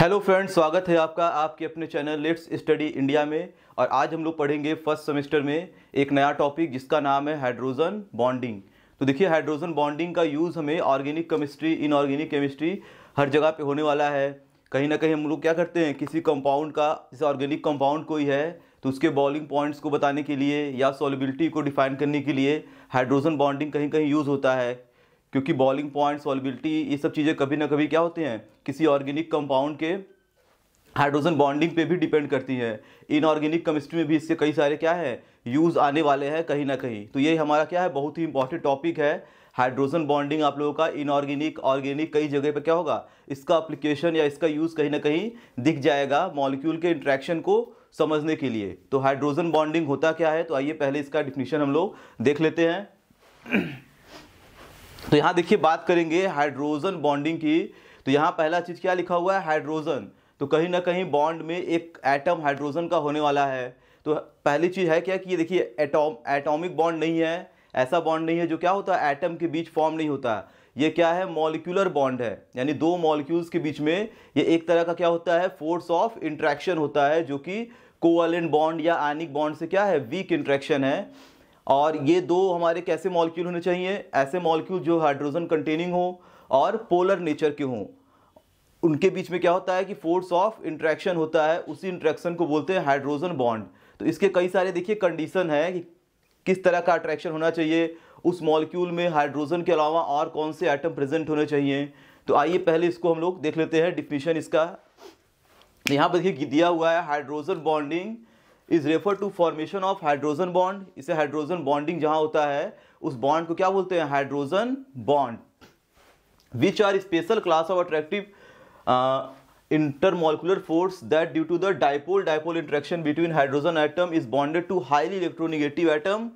hello friends स्वागत है आपका आपके अपने चैनल लेट्स स्टडी इंडिया में और आज हम लोग पढ़ेंगे फर्स्ट सेमेस्टर में एक नया टॉपिक जिसका नाम है हाइड्रोजन बॉन्डिंग तो देखिए हाइड्रोजन बॉन्डिंग का यूज़ हमें ऑर्गेनिक केमिस्ट्री इनऑर्गेनिक केमिस्ट्री हर जगह पे होने वाला है कहीं ना कहीं हम लोग क्या करते हैं किसी कंपाउंड का जैसे ऑर्गेनिक कंपाउंड कोई है तो उसके बॉलिंग पॉइंट्स को बताने के लिए या सॉलिबिलिटी को डिफाइन करने के लिए हाइड्रोजन बॉन्डिंग कहीं कहीं यूज़ होता है क्योंकि बॉलिंग पॉइंट सॉलिबिलिटी ये सब चीज़ें कभी ना कभी क्या होते हैं किसी ऑर्गेनिक कंपाउंड के हाइड्रोजन बॉन्डिंग पे भी डिपेंड करती है इनऑर्गेनिक केमिस्ट्री में भी इससे कई सारे क्या है यूज़ आने वाले हैं कहीं ना कहीं तो ये हमारा क्या है बहुत ही इंपॉर्टेंट टॉपिक है हाइड्रोजन बॉन्डिंग आप लोगों का इनऑर्गेनिक ऑर्गेनिक कई जगह पे क्या होगा इसका अप्लीकेशन या इसका यूज़ कहीं ना कहीं दिख जाएगा मॉलिक्यूल के इंट्रैक्शन को समझने के लिए तो हाइड्रोजन बॉन्डिंग होता क्या है तो आइए पहले इसका डिफिनीशन हम लोग देख लेते हैं तो यहाँ देखिए बात करेंगे हाइड्रोजन बॉन्डिंग की तो यहाँ पहला चीज़ क्या लिखा हुआ है हाइड्रोजन तो कहीं ना कहीं बॉन्ड में एक एटम हाइड्रोजन का होने वाला है तो पहली चीज़ है क्या कि ये देखिए एटॉम एटॉमिक बॉन्ड नहीं है ऐसा बॉन्ड नहीं है जो क्या होता है एटम के बीच फॉर्म नहीं होता ये क्या है मॉलिक्यूलर बॉन्ड है यानी दो मॉलिक्यूल्स के बीच में ये एक तरह का क्या होता है फोर्स ऑफ इंट्रैक्शन होता है जो कि कोवलेंट बॉन्ड या आनिक बॉन्ड से क्या है वीक इंट्रैक्शन है और ये दो हमारे कैसे मॉलिक्यूल होने चाहिए ऐसे मॉलिक्यूल जो हाइड्रोजन कंटेनिंग हो और पोलर नेचर के हों उनके बीच में क्या होता है कि फोर्स ऑफ इंट्रैक्शन होता है उसी इंट्रैक्शन को बोलते हैं हाइड्रोजन बॉन्ड तो इसके कई सारे देखिए कंडीशन है कि किस तरह का अट्रैक्शन होना चाहिए उस मॉलिक्यूल में हाइड्रोजन के अलावा और कौन से आइटम प्रेजेंट होने चाहिए तो आइए पहले इसको हम लोग देख लेते हैं डिफिनीशन इसका यहाँ पर देखिए दिया हुआ है hydrogen bonding is refer to formation of hydrogen bond इसे हाइड्रोजन बॉन्डिंग जहां होता है उस बॉन्ड को क्या बोलते हैं hydrogen bond which are special class of attractive intermolecular force that due to the dipole dipole interaction between hydrogen atom is bonded to highly electronegative atom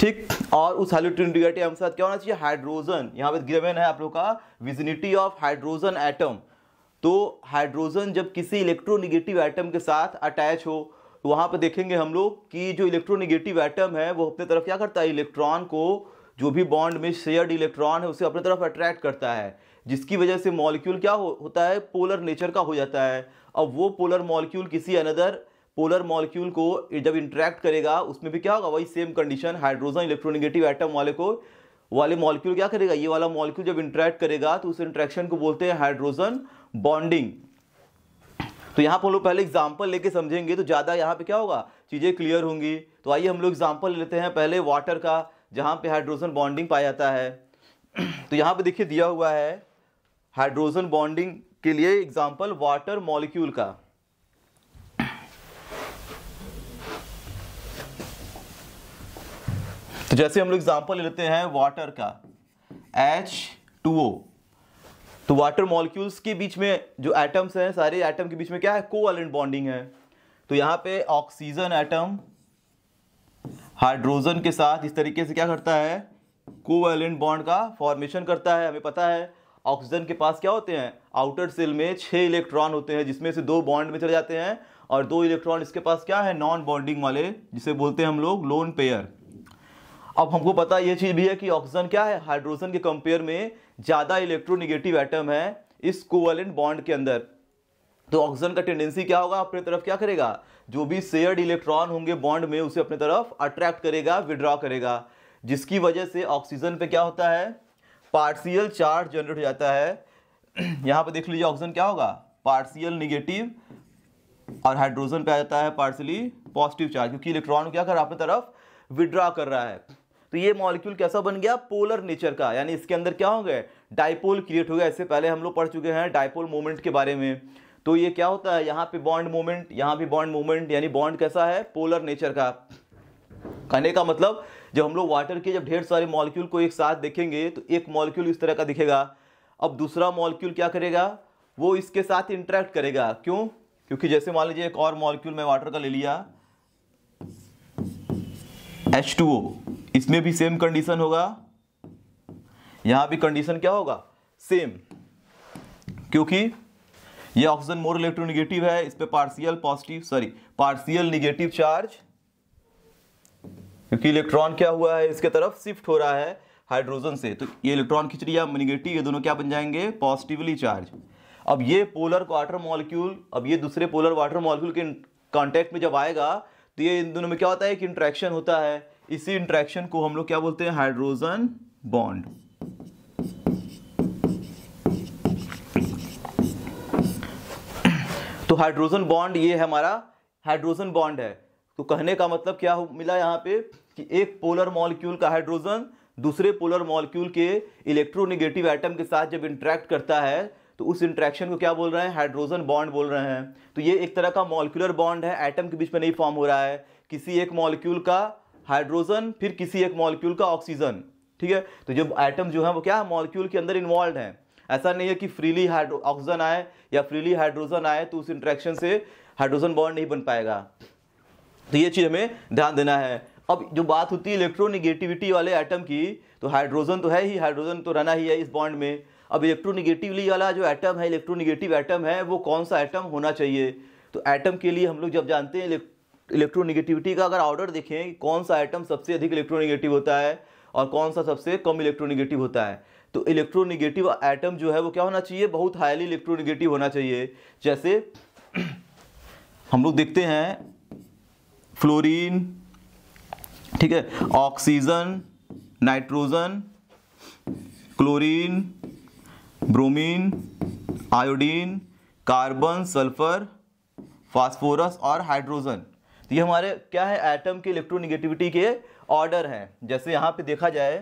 ठीक और उस हाइलेक्ट्रोनिगेटिव आइटम के साथ क्या होना चाहिए हाइड्रोजन यहाँ पे गिवन है आप लोग का विजिनिटी ऑफ हाइड्रोजन एटम तो हाइड्रोजन जब किसी इलेक्ट्रोनिगेटिव आइटम के साथ अटैच हो तो वहाँ पर देखेंगे हम लोग कि जो इलेक्ट्रोनिगेटिव आइटम है वो अपने तरफ क्या करता है इलेक्ट्रॉन को जो भी बॉन्ड में शेयर्ड इलेक्ट्रॉन है उसे अपने तरफ अट्रैक्ट करता है जिसकी वजह से मॉलिक्यूल क्या हो, होता है पोलर नेचर का हो जाता है अब वो पोलर मॉलिक्यूल किसी अनदर पोलर मॉलिक्यूल को जब इंट्रैक्ट करेगा उसमें भी क्या होगा वही same condition hydrogen electronegative atom वाले को वाले मॉलिक्यूल क्या करेगा ये वाला मॉलिक्यूल जब इंट्रैक्ट करेगा तो उस इंट्रैक्शन को बोलते हैं हाइड्रोजन बॉन्डिंग तो यहाँ पर हम लोग पहले एग्जाम्पल लेके समझेंगे तो ज़्यादा यहाँ पे क्या होगा चीज़ें क्लियर होंगी तो आइए हम लोग एग्जाम्पल लेते हैं पहले वाटर का जहाँ पे हाइड्रोजन बॉन्डिंग पाया जाता है तो यहाँ पे देखिए दिया हुआ है हाइड्रोजन बॉन्डिंग के लिए एग्जाम्पल वाटर मॉलिक्यूल का तो जैसे हम लोग एग्जाम्पल लेते हैं वाटर का एच टू ओ तो वाटर मॉलिक्यूल्स के बीच में जो एटम्स हैं सारे एटम के बीच में क्या है कोवेलेंट बॉन्डिंग है तो यहाँ पे ऑक्सीजन एटम हाइड्रोजन के साथ इस तरीके से क्या करता है कोवेलेंट बॉन्ड का फॉर्मेशन करता है हमें पता है ऑक्सीजन के पास क्या होते हैं आउटर सेल में छः इलेक्ट्रॉन होते हैं जिसमें से दो बॉन्ड में चले जाते हैं और दो इलेक्ट्रॉन इसके पास क्या है नॉन बॉन्डिंग वाले जिसे बोलते हैं हम लोग लोन पेयर अब हमको पता ये चीज़ भी है कि ऑक्सीजन क्या है हाइड्रोजन के कंपेयर में ज़्यादा इलेक्ट्रोनिगेटिव आइटम है इस कोवलेंट बॉन्ड के अंदर तो ऑक्सीजन का टेंडेंसी क्या होगा अपने तरफ क्या करेगा जो भी शेयर्ड इलेक्ट्रॉन होंगे बॉन्ड में उसे अपने तरफ अट्रैक्ट करेगा विड्रॉ करेगा जिसकी वजह से ऑक्सीजन पे क्या होता है पार्शियल चार्ज जनरेट हो जाता है यहाँ पे देख लीजिए ऑक्सीजन क्या होगा पार्शियल निगेटिव और हाइड्रोजन पे आ जाता है पार्शियली पॉजिटिव चार्ज क्योंकि इलेक्ट्रॉन क्या कर अपने तरफ विड्रॉ कर रहा है तो ये मॉलिक्यूल कैसा बन गया पोलर नेचर का यानी इसके अंदर क्या हो गया डायपोल क्रिएट हो गया इससे पहले हम लोग पढ़ चुके हैं डायपोल मोमेंट के बारे में तो ये क्या होता है यहाँ पे बॉन्ड मोमेंट यहाँ भी बॉन्ड मोमेंट यानी बॉन्ड कैसा है पोलर नेचर का कहने का मतलब जब हम लोग वाटर के जब ढेर सारे मॉलिक्यूल को एक साथ देखेंगे तो एक मॉलिक्यूल इस तरह का दिखेगा अब दूसरा मॉलिक्यूल क्या करेगा वो इसके साथ इंटरेक्ट करेगा क्यों क्योंकि जैसे मान लीजिए एक और मॉलिक्यूल मैं वाटर का ले लिया H2O इसमें भी सेम कंडीशन होगा यहां भी कंडीशन क्या होगा सेम क्योंकि ये ऑक्सीजन मोर इलेक्ट्रोनिगेटिव है इस पर partial positive sorry partial negative charge क्योंकि इलेक्ट्रॉन क्या हुआ है इसके तरफ शिफ्ट हो रहा है हाइड्रोजन से तो ये इलेक्ट्रॉन खिचड़ी या निगेटिव ये दोनों क्या बन जाएंगे पॉजिटिवली चार्ज अब ये पोलर वाटर मॉलिक्यूल अब ये दूसरे पोलर वाटर मॉलिक्यूल के कांटेक्ट में जब आएगा तो ये इन दोनों में क्या होता है कि इंट्रैक्शन होता है इसी इंट्रैक्शन को हम लोग क्या बोलते हैं हाइड्रोजन बॉन्ड तो हाइड्रोजन बॉन्ड ये है हमारा हाइड्रोजन बॉन्ड है तो कहने का मतलब क्या मिला यहां पे कि एक पोलर मॉलिक्यूल का हाइड्रोजन दूसरे पोलर मॉलिक्यूल के इलेक्ट्रोनेगेटिव आइटम के साथ जब इंट्रैक्ट करता है तो उस इंट्रैक्शन को क्या बोल रहे हैं हाइड्रोजन बॉन्ड बोल रहे हैं तो ये एक तरह का मॉलिक्यूलर बॉन्ड है एटम के बीच में नहीं फॉर्म हो रहा है किसी एक मॉलिक्यूल का हाइड्रोजन फिर किसी एक मॉलिक्यूल का ऑक्सीजन ठीक है तो जब आइटम जो है वो क्या है मॉलिक्यूल के अंदर इन्वॉल्व है ऐसा नहीं है कि फ्रीली हाइड्रो ऑक्सीजन आए या फ्रीली हाइड्रोजन आए तो उस इंट्रैक्शन से हाइड्रोजन बॉन्ड नहीं बन पाएगा तो ये चीज़ हमें ध्यान देना है अब जो बात होती है इलेक्ट्रोनिगेटिविटी वाले आइटम की तो हाइड्रोजन तो है ही हाइड्रोजन तो रहना ही है इस बॉन्ड में अब इलेक्ट्रोनिगेटिवली वाला जो आइटम है इलेक्ट्रोनिगेटिव आइटम है वो कौन सा आइटम होना चाहिए तो आइटम के लिए हम लोग जब जानते हैं इलेक्ट्रोनिगेटिविटी का अगर ऑर्डर देखें कौन सा आइटम सबसे अधिक इलेक्ट्रोनिगेटिव होता है और कौन सा सबसे कम इलेक्ट्रोनिगेटिव होता है तो इलेक्ट्रोनिगेटिव आइटम जो है वो क्या होना चाहिए बहुत हाईली इलेक्ट्रोनिगेटिव होना चाहिए जैसे हम लोग देखते हैं फ्लोरीन ठीक है oxygen nitrogen chlorine bromine iodine carbon sulphur phosphorus और हाइड्रोजन तो ये हमारे क्या है एटम की इलेक्ट्रोनिगेटिविटी के ऑर्डर हैं जैसे यहाँ पे देखा जाए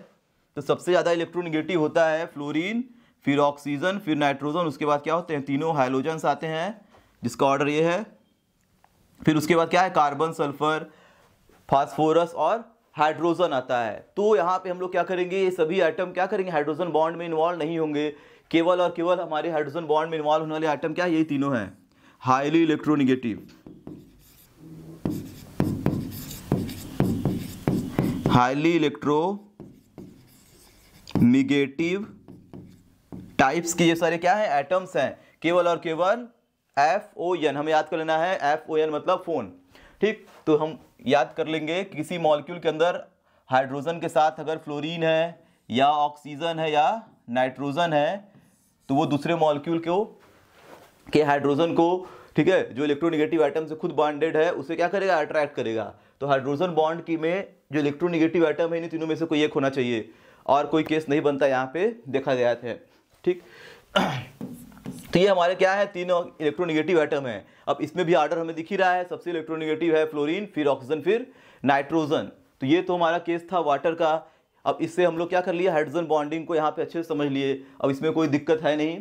तो सबसे ज़्यादा इलेक्ट्रोनिगेटिव होता है फ्लोरीन फिर ऑक्सीजन फिर नाइट्रोजन उसके बाद क्या होते हैं तीनों हाइलोजन्स आते हैं जिसका ऑर्डर ये है फिर उसके बाद क्या है कार्बन सल्फर फास्फोरस और हाइड्रोजन आता है तो यहाँ पे हम लोग क्या करेंगे ये सभी आइटम क्या करेंगे हाइड्रोजन बॉन्ड में इन्वॉल्व नहीं होंगे केवल और केवल हमारे हाइड्रोजन बॉन्ड में इन्वॉल्व होने वाले आइटम क्या है यही तीनों हैं highly electronegative highly electronegative types की ये सारे क्या है एटम्स हैं केवल और केवल एफ ओ एन हमें याद कर लेना है एफ ओ एन मतलब फोन ठीक तो हम याद कर लेंगे किसी मॉलिक्यूल के अंदर हाइड्रोजन के साथ अगर फ्लोरीन है या ऑक्सीजन है या नाइट्रोजन है तो वो दूसरे मॉलिक्यूल को के हाइड्रोजन को ठीक है जो इलेक्ट्रोनिगेटिव आइटम से खुद बॉन्डेड है उसे क्या करेगा अट्रैक्ट करेगा तो हाइड्रोजन बॉन्ड की में जो इलेक्ट्रोनिगेटिव आइटम है इन तीनों में से कोई एक होना चाहिए और कोई केस नहीं बनता यहाँ पे देखा गया था ठीक तो ये हमारे क्या है तीनों इलेक्ट्रोनिगेटिव आइटम है अब इसमें भी आर्डर हमें दिख ही रहा है सबसे इलेक्ट्रोनिगेटिव है फ्लोरिन फिर ऑक्सीजन फिर नाइट्रोजन तो ये तो हमारा केस था वाटर का अब इससे हम लोग क्या कर लिए हाइड्रोजन बॉन्डिंग को यहाँ पे अच्छे से समझ लिए अब इसमें कोई दिक्कत है नहीं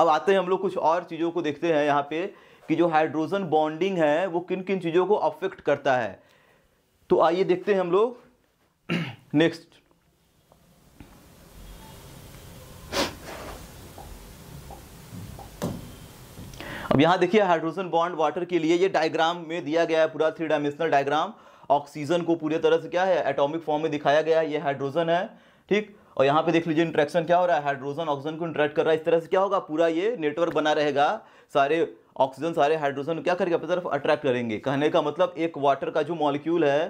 अब आते हैं हम लोग कुछ और चीज़ों को देखते हैं यहाँ पे कि जो हाइड्रोजन बॉन्डिंग है वो किन किन चीज़ों को अफेक्ट करता है तो आइए देखते हैं हम लोग नेक्स्ट अब यहां देखिए हाइड्रोजन बॉन्ड वाटर के लिए ये डायग्राम में दिया गया है पूरा थ्री डायमेंशनल डायग्राम ऑक्सीजन को पूरी तरह से क्या है एटॉमिक फॉर्म में दिखाया गया है ये हाइड्रोजन है ठीक और यहाँ पे देख लीजिए इंट्रैक्शन क्या हो रहा है हाइड्रोजन ऑक्सीजन को इंट्रैक्ट कर रहा है इस तरह से क्या होगा पूरा ये नेटवर्क बना रहेगा सारे ऑक्सीजन सारे हाइड्रोजन क्या करके अपनी तरफ अट्रैक्ट करेंगे कहने का मतलब एक वाटर का जो मॉलिक्यूल है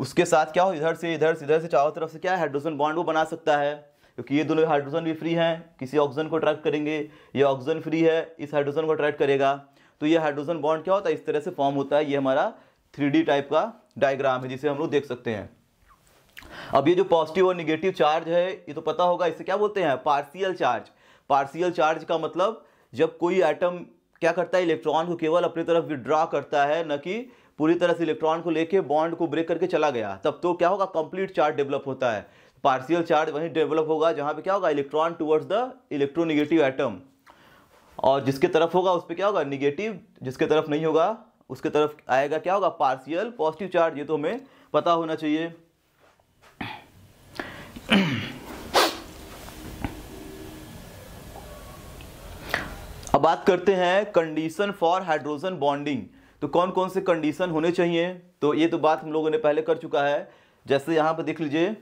उसके साथ क्या हो इधर से इधर से इधर से चारों तरफ से क्या हाइड्रोजन बॉन्ड वो बना सकता है क्योंकि ये दोनों हाइड्रोजन भी फ्री हैं किसी ऑक्सीजन को अट्रैक्ट करेंगे ये ऑक्सीजन फ्री है इस हाइड्रोजन को अट्रैक्ट करेगा तो ये हाइड्रोजन बॉन्ड क्या होता है इस तरह से फॉर्म होता है ये हमारा थ्री टाइप का डायग्राम है जिसे हम लोग देख सकते हैं अब ये जो पॉजिटिव और निगेटिव चार्ज है ये तो पता होगा इसे क्या बोलते हैं पार्सियल चार्ज पार्सियल चार्ज का मतलब जब कोई एटम क्या करता है इलेक्ट्रॉन को केवल अपनी तरफ विड्रॉ करता है न कि पूरी तरह से इलेक्ट्रॉन को लेके बॉन्ड को ब्रेक करके चला गया तब तो क्या होगा कंप्लीट चार्ज डेवलप होता है पार्सियल चार्ज वहीं डेवलप होगा जहाँ पे क्या होगा electron towards the electronegative atom और जिसके तरफ होगा उस पर क्या होगा निगेटिव जिसके तरफ नहीं होगा उसके तरफ आएगा क्या होगा पार्सियल पॉजिटिव चार्ज ये तो हमें पता होना चाहिए अब बात करते हैं कंडीशन फॉर हाइड्रोजन बॉन्डिंग तो कौन कौन से कंडीशन होने चाहिए तो ये तो बात हम लोगों ने पहले कर चुका है जैसे यहां पर देख लीजिए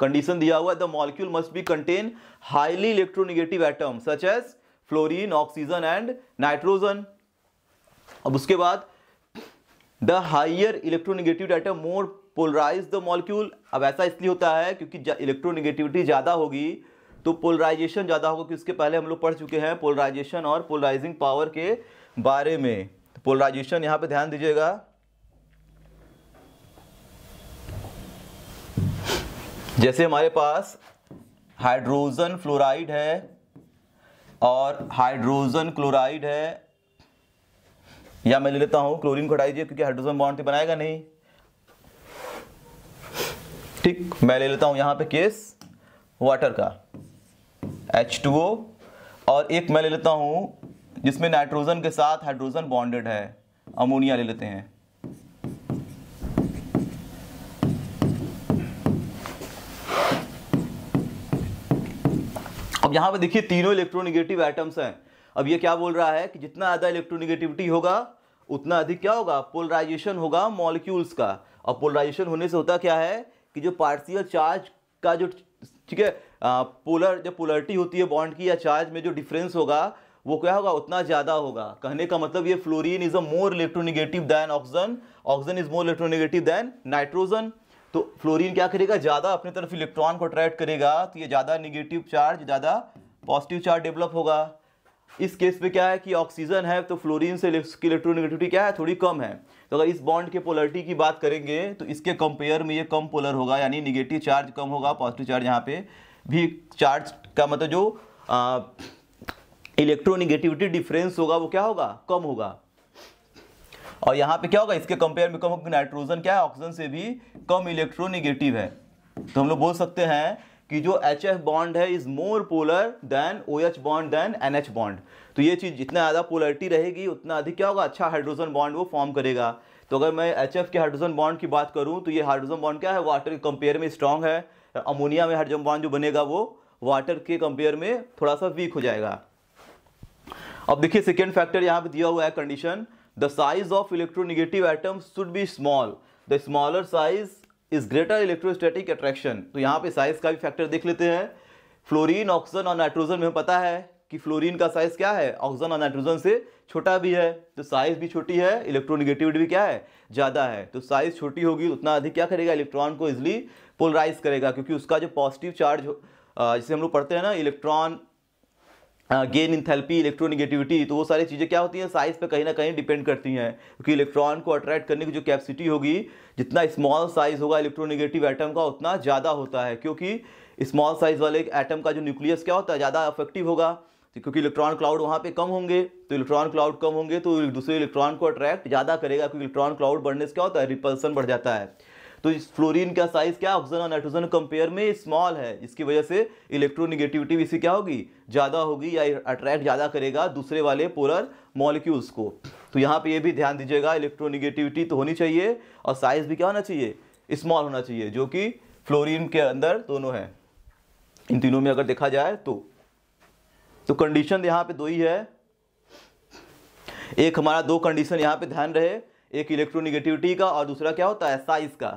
कंडीशन दिया हुआ है the molecule must be contain highly electronegative atom such as fluorine oxygen and nitrogen अब उसके बाद the higher electronegative atom more polarize the molecule अब ऐसा इसलिए होता है क्योंकि इलेक्ट्रोनिगेटिविटी ज़्यादा होगी तो पोलराइजेशन ज़्यादा होगा क्योंकि उसके पहले हम लोग पढ़ चुके हैं पोलराइजेशन और पोलराइजिंग पावर के बारे में तो पोलराइजेशन यहाँ पर ध्यान दीजिएगा जैसे हमारे पास हाइड्रोजन फ्लोराइड है और हाइड्रोजन क्लोराइड है या मैं ले लेता हूँ क्लोरीन को हटाइजिए क्योंकि हाइड्रोजन बॉन्ड तो बनाएगा नहीं ठीक मैं ले लेता हूं यहां पे केस वाटर का H2O और एक मैं ले लेता हूं जिसमें नाइट्रोजन के साथ हाइड्रोजन बॉन्डेड है अमोनिया ले लेते हैं अब यहां पे देखिए तीनों इलेक्ट्रोनिगेटिव एटम्स हैं अब ये क्या बोल रहा है कि जितना ज़्यादा इलेक्ट्रोनिगेटिविटी होगा उतना अधिक क्या होगा पोलराइजेशन होगा मॉलिक्यूल्स का और पोलराइजेशन होने से होता क्या है कि जो पार्सियल चार्ज का जो ठीक है पोलर जो पोलरिटी होती है बॉन्ड की या चार्ज में जो डिफरेंस होगा वो क्या होगा उतना ज़्यादा होगा कहने का मतलब ये fluorine is a more electronegative than oxygen oxygen is more electronegative than nitrogen तो फ्लोरीन क्या करेगा ज़्यादा अपनी तरफ इलेक्ट्रॉन को अट्रैक्ट करेगा तो ये ज़्यादा निगेटिव चार्ज ज़्यादा पॉजिटिव चार्ज डेवलप होगा इस केस में क्या है कि ऑक्सीजन है तो फ्लोरीन से इलेक्ट्रोनिगेटिविटी क्या है थोड़ी कम है तो अगर इस बॉन्ड के पोलरिटी की बात करेंगे तो इसके कंपेयर में ये कम पोलर होगा यानी निगेटिव चार्ज कम होगा पॉजिटिव चार्ज यहाँ पे भी चार्ज का मतलब जो इलेक्ट्रोनिगेटिविटी डिफरेंस होगा वो क्या होगा कम होगा और यहाँ पे क्या होगा इसके कंपेयर में कम होगा नाइट्रोजन क्या है ऑक्सीजन से भी कम इलेक्ट्रोनिगेटिव है तो हम लोग बोल सकते हैं कि जो एच एफ बॉन्ड है is more polar than O H bond than N H bond तो ये चीज़ जितना ज़्यादा पोलरिटी रहेगी उतना अधिक क्या होगा अच्छा हाइड्रोजन बॉन्ड वो फॉर्म करेगा तो अगर मैं एच के हाइड्रोजन बॉन्ड की बात करूँ तो ये हाइड्रोजन बॉन्ड क्या है वाटर के कंपेयर में स्ट्रॉन्ग है अमोनिया में हाइड्रोजन बॉन्ड जो बनेगा वो वाटर के कंपेयर में थोड़ा सा वीक हो जाएगा अब देखिए सेकेंड फैक्टर यहाँ पर दिया हुआ है condition the size of electronegative atom should be small the smaller size is greater electrostatic attraction तो यहाँ पे साइज का भी फैक्टर देख लेते हैं फ्लोरीन ऑक्सीजन और नाइट्रोजन में पता है कि फ्लोरीन का साइज क्या है ऑक्सीजन और नाइट्रोजन से छोटा भी है तो साइज भी छोटी है इलेक्ट्रोनिगेटिविटी भी क्या है ज़्यादा है तो साइज छोटी होगी उतना अधिक क्या करेगा इलेक्ट्रॉन को इजिली पोलराइज करेगा क्योंकि उसका जो पॉजिटिव चार्ज जैसे हम लोग पढ़ते हैं ना इलेक्ट्रॉन गेन इंथेल्पी इलेक्ट्रोनिगेटिविटी तो वो सारी चीज़ें क्या होती हैं साइज़ पे कहीं ना कहीं डिपेंड करती हैं क्योंकि इलेक्ट्रॉन को अट्रैक्ट करने की जो कैपेसिटी होगी जितना स्मॉल साइज़ होगा इलेक्ट्रोनिगेटिव एटम का उतना ज़्यादा होता है क्योंकि स्मॉल साइज़ वाले एटम का जो न्यूक्लियस क्या होता है ज़्यादा अफेक्टिव होगा क्योंकि इलेक्ट्रॉन क्लाउड वहाँ पे कम होंगे तो इलेक्ट्रॉन क्लाउड कम होंगे तो दूसरे इलेक्ट्रॉन को अट्रैक्ट ज़्यादा करेगा क्योंकि इलेक्ट्रॉन क्लाउड बढ़ने से क्या होता है रिपल्सन बढ़ जाता है तो इस फ्लोरीन का साइज क्या ऑक्सीजन और नाइट्रोजन कंपेयर में स्मॉल है इसकी वजह से इलेक्ट्रोनिगेटिविटी इसी क्या होगी ज़्यादा होगी या अट्रैक्ट ज़्यादा करेगा दूसरे वाले पोलर मॉलिक्यूल्स को तो यहाँ पे ये भी ध्यान दीजिएगा इलेक्ट्रोनिगेटिविटी तो होनी चाहिए और साइज भी क्या होना चाहिए स्मॉल होना चाहिए जो कि फ्लोरिन के अंदर दोनों हैं इन तीनों में अगर देखा जाए तो तो कंडीशन यहाँ पे दो ही है एक हमारा दो कंडीशन यहाँ पे ध्यान रहे एक इलेक्ट्रोनिगेटिविटी का और दूसरा क्या होता है साइज का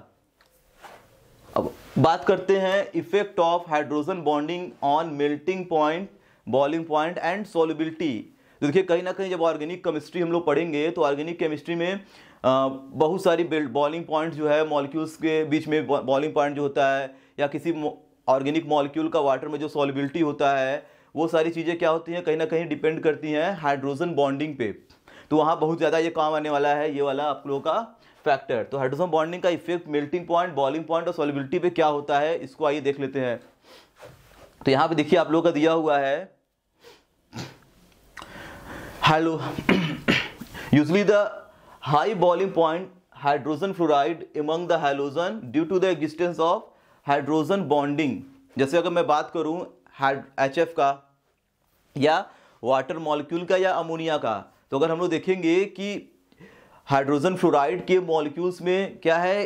अब बात करते हैं effect of hydrogen bonding on melting point boiling point and solubility तो देखिए कहीं ना कहीं जब ऑर्गेनिक केमिस्ट्री हम लोग पढ़ेंगे तो ऑर्गेनिक केमिस्ट्री में बहुत सारी बॉलिंग पॉइंट जो है मॉलिक्यूल्स के बीच में बॉलिंग पॉइंट जो होता है या किसी ऑर्गेनिक मॉलिक्यूल का वाटर में जो सॉलिबिलिटी होता है वो सारी चीज़ें क्या होती हैं कहीं ना कहीं डिपेंड करती हैं हाइड्रोजन बॉन्डिंग पे तो वहाँ बहुत ज़्यादा ये काम आने वाला है ये वाला आप लोगों का फैक्टर तो हाइड्रोजन बॉन्डिंग का effect melting point boiling point और सॉलिबिलिटी पे क्या होता है इसको आइए देख लेते हैं तो यहाँ पे देखिए आप लोगों का दिया हुआ है hello usually the high boiling point hydrogen fluoride among the halogen due to the existence of hydrogen bonding जैसे अगर मैं बात करूं एच एफ का या वाटर मॉलिक्यूल का या अमोनिया का तो अगर हम लोग देखेंगे कि हाइड्रोजन फ्लोराइड के मॉलिक्यूल्स में क्या है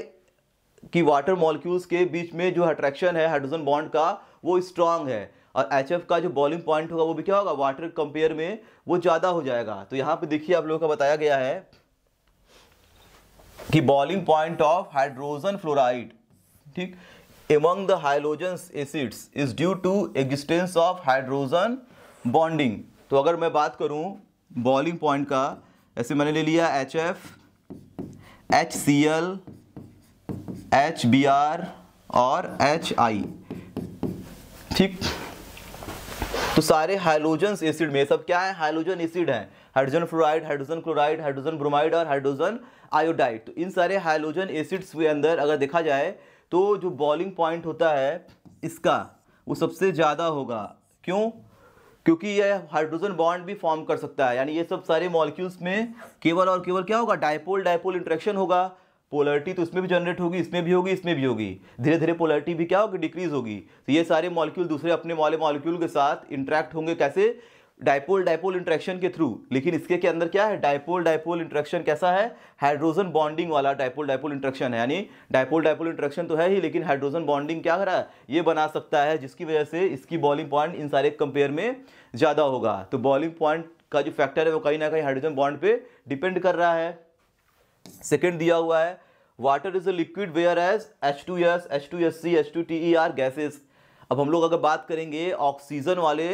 कि वाटर मॉलिक्यूल्स के बीच में जो अट्रैक्शन है हाइड्रोजन बॉन्ड का वो स्ट्रांग है और एच का जो बॉलिंग पॉइंट होगा वो भी क्या होगा वाटर कंपेयर में वो ज़्यादा हो जाएगा तो यहाँ पे देखिए आप लोगों का बताया गया है कि boiling point of hydrogen fluoride ठीक among the halogens acids is due to existence of hydrogen bonding तो अगर मैं बात करूं बॉलिंग पॉइंट का ऐसे मैंने ले लिया H F H C L H B R और एच आई ठीक तो सारे हाइलोजन एसिड में सब क्या है हाइलोजन एसिड है hydrogen fluoride hydrogen chloride hydrogen bromide और हाइड्रोजन आयोडाइड तो इन सारे हाइलोजन एसिड्स के अंदर अगर देखा जाए तो जो बॉलिंग पॉइंट होता है इसका वो सबसे ज़्यादा होगा क्यों क्योंकि यह हाइड्रोजन बॉन्ड भी फॉर्म कर सकता है यानी ये सब सारे मॉलिक्यूल्स में केवल और केवल क्या होगा डायपोल डायपोल इंट्रैक्शन होगा पोलरिटी तो इसमें भी जनरेट होगी इसमें भी होगी इसमें भी होगी धीरे धीरे पोलरिटी भी क्या होगी डिक्रीज होगी तो ये सारे मॉलिक्यूल दूसरे अपने वाले मॉलिक्यूल के साथ इंट्रैक्ट होंगे कैसे डायपोल डायपोल इंट्रैक्शन के थ्रू लेकिन इसके के अंदर क्या है डायपोल डायपोल इंट्रैक्शन कैसा है हाइड्रोजन बॉन्डिंग वाला डायपोल डायपोल इंट्रैक्शन है यानी डायपोल डायपोल इंट्रैक्शन तो है ही लेकिन हाइड्रोजन बॉन्डिंग क्या कर रहा है ये बना सकता है जिसकी वजह से इसकी बॉलिंग पॉइंट इन सारे कंपेयर में ज़्यादा होगा तो बॉलिंग पॉइंट का जो फैक्टर है वो कहीं ना कहीं हाइड्रोजन बॉन्ड पर डिपेंड कर रहा है सेकेंड दिया हुआ है water is a liquid whereas H two S H two S C H two T E R gases अब हम लोग अगर बात करेंगे ऑक्सीजन वाले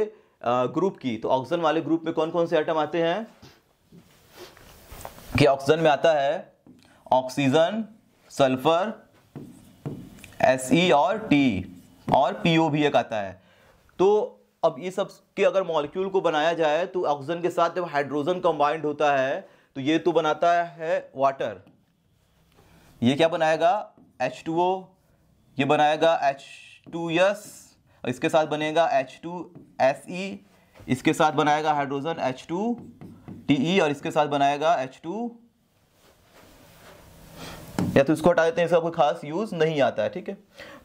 ग्रुप की तो ऑक्सीजन वाले ग्रुप में कौन कौन से आइटम आते हैं कि ऑक्सीजन में आता है ऑक्सीजन सल्फर एस ई और टी और पीओ भी एक आता है तो अब ये सब के अगर मॉलिक्यूल को बनाया जाए तो ऑक्सीजन के साथ जब हाइड्रोजन कंबाइंड होता है तो ये तो बनाता है वाटर ये क्या बनाएगा H2O ये बनाएगा H2S इसके साथ बनेगा एच टू एस ई इसके साथ बनाएगा hydrogen H two T E और इसके साथ बनाएगा एच टू या तो इसको हटा देते हैं इसका कोई खास यूज नहीं आता है ठीक है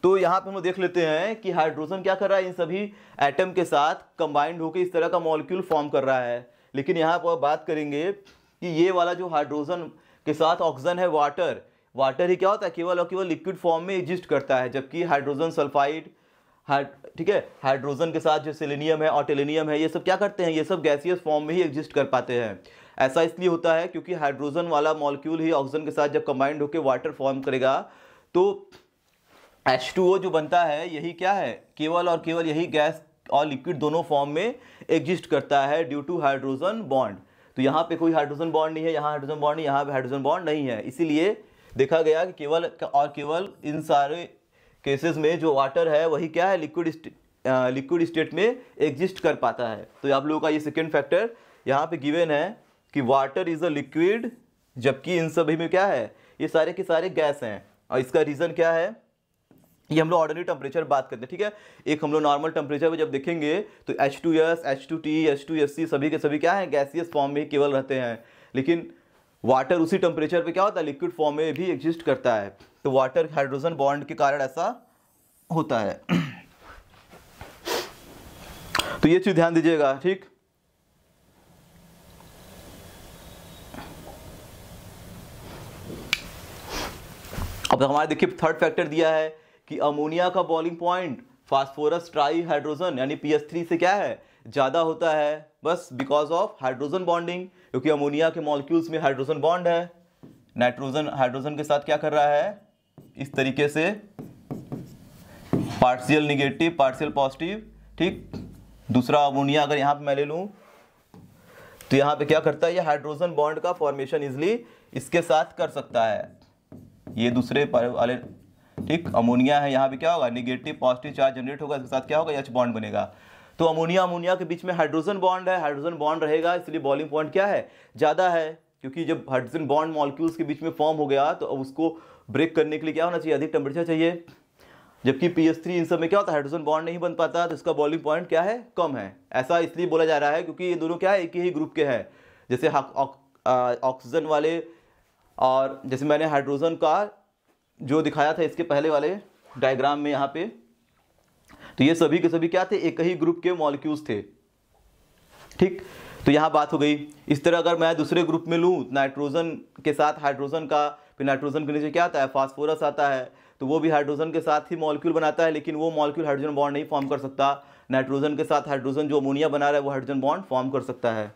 तो यहां पे हम देख लेते हैं कि हाइड्रोजन क्या कर रहा है इन सभी एटम के साथ कंबाइंड होकर इस तरह का मॉलिक्यूल फॉर्म कर रहा है लेकिन यहां पर बात करेंगे कि ये वाला जो हाइड्रोजन के साथ ऑक्सीजन है वाटर वाटर ही क्या होता है केवल और केवल लिक्विड फॉर्म में एग्जिस्ट करता है जबकि हाइड्रोजन सल्फाइड ठीक है हाइड्रोजन के साथ जो सिलेनियम है और टेलेनियम है ये सब क्या करते हैं ये सब गैसियस फॉर्म में ही एग्जिस्ट कर पाते हैं ऐसा इसलिए होता है क्योंकि हाइड्रोजन वाला मॉलिक्यूल ही ऑक्सीजन के साथ जब कंबाइंड होकर वाटर फॉर्म करेगा तो ओ जो बनता है यही क्या है केवल और केवल यही गैस और लिक्विड दोनों फॉर्म में एग्जिस्ट करता है ड्यू टू हाइड्रोजन बॉन्ड तो यहाँ पे कोई हाइड्रोजन बॉन्ड नहीं है यहाँ हाइड्रोजन बॉन्ड नहीं यहाँ पे हाइड्रोजन बॉन्ड नहीं है इसीलिए देखा गया कि केवल और केवल इन सारे केसेस में जो वाटर है वही क्या है लिक्विड लिक्विड स्टेट में एग्जिस्ट कर पाता है तो आप लोगों का ये सेकेंड फैक्टर यहाँ पे गिवेन है कि वाटर इज़ अ लिक्विड जबकि इन सभी में क्या है ये सारे के सारे गैस हैं और इसका रीज़न क्या है ये हम लोग ऑर्डनरी टेम्परेचर बात करते हैं ठीक है एक हम लोग नॉर्मल टेम्परेचर में जब देखेंगे तो H2S, H2T, H2SC सभी के सभी क्या है गैसियस फॉर्म में केवल रहते हैं लेकिन वाटर उसी टेम्परेचर पे क्या होता है लिक्विड फॉर्म में भी एग्जिस्ट करता है तो वाटर हाइड्रोजन बॉन्ड के कारण ऐसा होता है तो ये चीज़ ध्यान दीजिएगा ठीक अब तो हमारे देखिए थर्ड फैक्टर दिया है कि अमोनिया का boiling point phosphorus tri hydrogen यानी पीएच थ्री से क्या है ज़्यादा होता है बस बिकॉज ऑफ हाइड्रोजन बॉन्डिंग क्योंकि अमोनिया के मॉलिक्यूल्स में हाइड्रोजन बॉन्ड है नाइट्रोजन हाइड्रोजन के साथ क्या कर रहा है इस तरीके से पार्शियल निगेटिव पार्शियल पॉजिटिव ठीक दूसरा अमोनिया अगर यहाँ पर मैं ले लूँ तो यहाँ पे क्या करता है ये हाइड्रोजन बॉन्ड का फॉर्मेशन इजली इसके साथ कर सकता है ये दूसरे वाले ठीक अमोनिया है यहाँ पे क्या होगा निगेटिव पॉजिटिव चार्ज जनरेट होगा इसके साथ क्या होगा एच बॉन्ड बनेगा तो अमोनिया अमोनिया के बीच में हाइड्रोजन बॉन्ड है हाइड्रोजन बॉन्ड रहेगा इसलिए बॉलिंग पॉइंट क्या है ज़्यादा है क्योंकि जब हाइड्रोजन बॉन्ड मॉलिक्यूल्स के बीच में फॉर्म हो गया तो अब उसको ब्रेक करने के लिए क्या होना चाहिए अधिक टेम्परेचर चाहिए जबकि पी एस थ्री इन सब में क्या होता है हाइड्रोजन बॉन्ड नहीं बन पाता तो इसका बॉलिंग पॉइंट क्या है कम है ऐसा इसलिए बोला जा रहा है क्योंकि ये दोनों क्या है एक ही ग्रुप के हैं जैसे ऑक्सीजन वाले और जैसे मैंने हाइड्रोजन का जो दिखाया था इसके पहले वाले डायग्राम में यहाँ पे तो ये सभी के सभी क्या थे एक ही ग्रुप के मॉलिक्यूल्स थे ठीक तो यहाँ बात हो गई इस तरह अगर मैं दूसरे ग्रुप में लूँ नाइट्रोजन के साथ हाइड्रोजन का फिर नाइट्रोजन के नीचे क्या आता है फास्फोरस आता है तो वो भी हाइड्रोजन के साथ ही मॉलिक्यूल बनाता है लेकिन वो मॉलिक्यूल हाइड्रोजन बॉन्ड नहीं फॉर्म कर सकता नाइट्रोजन के साथ हाइड्रोजन जो अमोनिया बना रहा है वो हाइड्रोजन बॉन्ड फॉर्म कर सकता है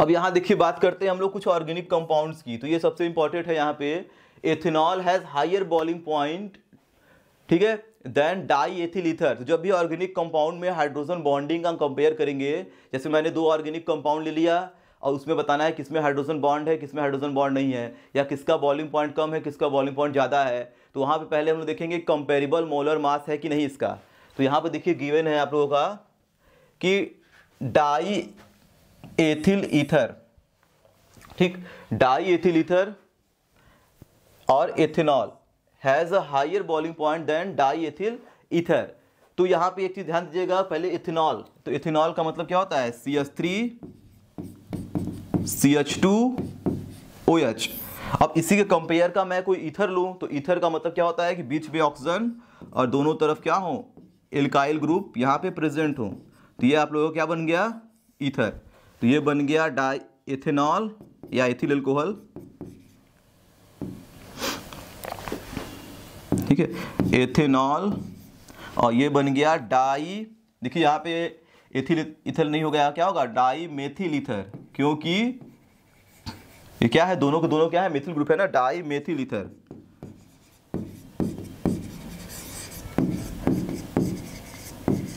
अब यहाँ देखिए बात करते हैं हम लोग कुछ ऑर्गेनिक कंपाउंड्स की तो ये सबसे इंपॉर्टेंट है यहाँ पे ethanol has higher boiling point ठीक है देन डाई एथिल ईथर तो जब भी ऑर्गेनिक कंपाउंड में हाइड्रोजन बॉन्डिंग का कंपेयर करेंगे जैसे मैंने दो ऑर्गेनिक कंपाउंड ले लिया और उसमें बताना है किसमें हाइड्रोजन बॉन्ड है किसमें हाइड्रोजन बॉन्ड नहीं है या किसका बॉलिंग पॉइंट कम है किसका बॉलिंग पॉइंट ज़्यादा है तो वहाँ पे पहले हम लोग देखेंगे कंपेरेबल मोलर मास है कि नहीं इसका तो यहाँ पे देखिए गिवन है आप लोगों का कि डाई एथिल ईथर ठीक डाई एथिल ईथर और ethanol has a higher boiling point than diethyl ether तो यहाँ पे एक चीज़ ध्यान दीजिएगा पहले इथेनॉल तो इथेनॉल का मतलब क्या होता है C H three C H two O H अब इसी के कंपेयर का मैं कोई इथर लूँ तो इथर का मतलब क्या होता है कि बीच में ऑक्सीजन और दोनों तरफ क्या हो एल्काइल ग्रुप यहाँ पे प्रेजेंट हो तो ये आप लोगों का क्या बन गया इथर तो ये बन गया डाई इथेनॉल या इथिल एल्कोहल ठीक है एथेनॉल और ये बन गया डाई देखिए यहाँ पे एथिल इथल नहीं हो गया क्या होगा डाई मेथिल इथर क्योंकि ये क्या है दोनों के दोनों क्या है मेथिल ग्रुप है ना डाई मेथिल इथर